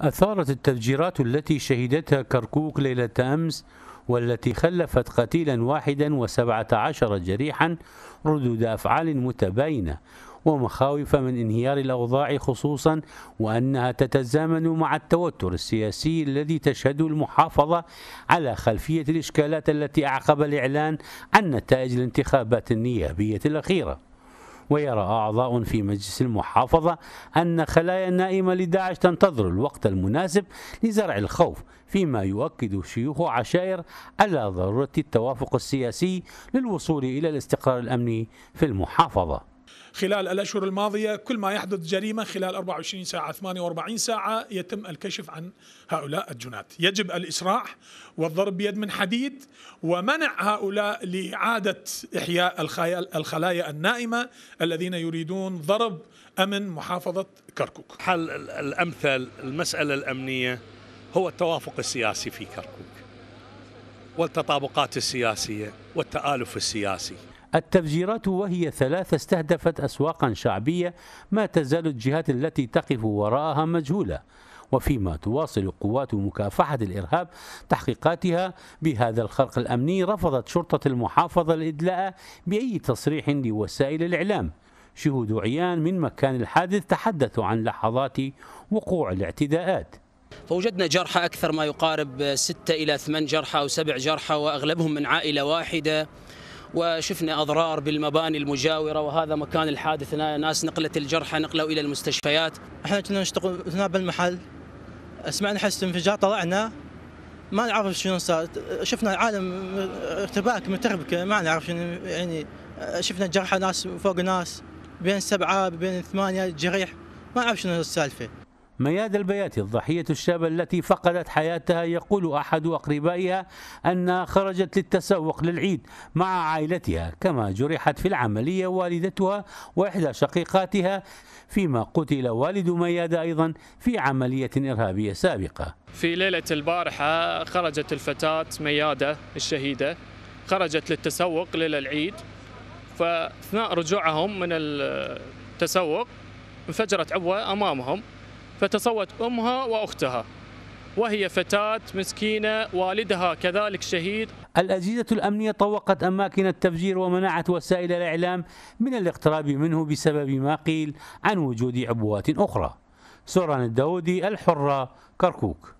أثارت التفجيرات التي شهدتها كركوك ليلة أمس والتي خلفت قتيلا واحدا وسبعة عشر جريحا ردود أفعال متباينة ومخاوف من انهيار الأوضاع خصوصا وأنها تتزامن مع التوتر السياسي الذي تشهده المحافظة على خلفية الإشكالات التي أعقب الإعلان عن نتائج الانتخابات النيابية الأخيرة ويرى أعضاء في مجلس المحافظة أن خلايا النائمة لداعش تنتظر الوقت المناسب لزرع الخوف فيما يؤكد شيوخ عشائر على ضرورة التوافق السياسي للوصول إلى الاستقرار الأمني في المحافظة خلال الأشهر الماضية كل ما يحدث جريمة خلال 24 ساعة 48 ساعة يتم الكشف عن هؤلاء الجنات يجب الإسراع والضرب بيد من حديد ومنع هؤلاء لإعادة إحياء الخلايا النائمة الذين يريدون ضرب أمن محافظة كركوك حل الأمثل المسألة الأمنية هو التوافق السياسي في كركوك والتطابقات السياسية والتآلف السياسي التفجيرات وهي ثلاثة استهدفت أسواقا شعبية ما تزال الجهات التي تقف وراءها مجهولة وفيما تواصل قوات مكافحة الإرهاب تحقيقاتها بهذا الخرق الأمني رفضت شرطة المحافظة الإدلاء بأي تصريح لوسائل الإعلام شهود عيان من مكان الحادث تحدثوا عن لحظات وقوع الاعتداءات فوجدنا جرحى أكثر ما يقارب ستة إلى ثمان جرحى أو سبع جرحى وأغلبهم من عائلة واحدة وشفنا أضرار بالمباني المجاورة وهذا مكان الحادث هنا ناس نقلت الجرحى نقلوا إلى المستشفيات احنا كنا نشتغل هنا بالمحل سمعنا حس انفجار طلعنا ما نعرف شنو صار شفنا العالم ارتباك متربكه ما نعرف شنو يعني شفنا جرحى ناس فوق ناس بين سبعه بين ثمانيه جريح ما نعرف شنو السالفه مياد البياتي الضحية الشابة التي فقدت حياتها يقول أحد أقربائها أنها خرجت للتسوق للعيد مع عائلتها كما جرحت في العملية والدتها وإحدى شقيقاتها فيما قتل والد مياد أيضا في عملية إرهابية سابقة في ليلة البارحة خرجت الفتاة ميادة الشهيدة خرجت للتسوق ليلة العيد فأثناء رجوعهم من التسوق انفجرت عبوة أمامهم فتصوت أمها وأختها وهي فتاة مسكينة والدها كذلك شهيد الأجهزة الأمنية طوقت أماكن التفجير ومنعت وسائل الإعلام من الاقتراب منه بسبب ما قيل عن وجود عبوات أخرى سوران الداودي الحرة كركوك